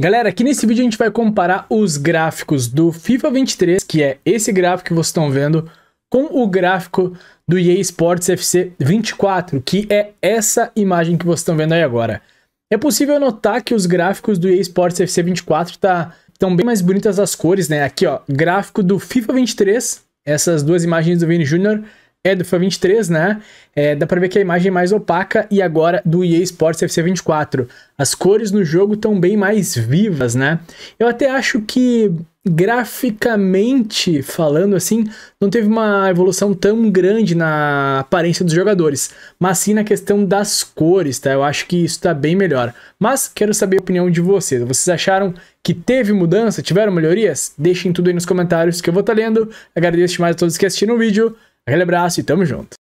Galera, aqui nesse vídeo a gente vai comparar os gráficos do FIFA 23, que é esse gráfico que vocês estão vendo, com o gráfico do EA Sports FC 24, que é essa imagem que vocês estão vendo aí agora. É possível notar que os gráficos do EA Sports FC 24 tá bem mais bonitas as cores, né? Aqui, ó, gráfico do FIFA 23, essas duas imagens do Vini Júnior é do FIFA 23, né? É, dá pra ver que a imagem é mais opaca e agora do EA Sports FC 24. As cores no jogo estão bem mais vivas, né? Eu até acho que graficamente falando assim, não teve uma evolução tão grande na aparência dos jogadores, mas sim na questão das cores, tá? Eu acho que isso tá bem melhor. Mas quero saber a opinião de vocês. Vocês acharam que teve mudança? Tiveram melhorias? Deixem tudo aí nos comentários que eu vou estar tá lendo. Agradeço demais a todos que assistiram o vídeo. Aquele abraço e tamo junto.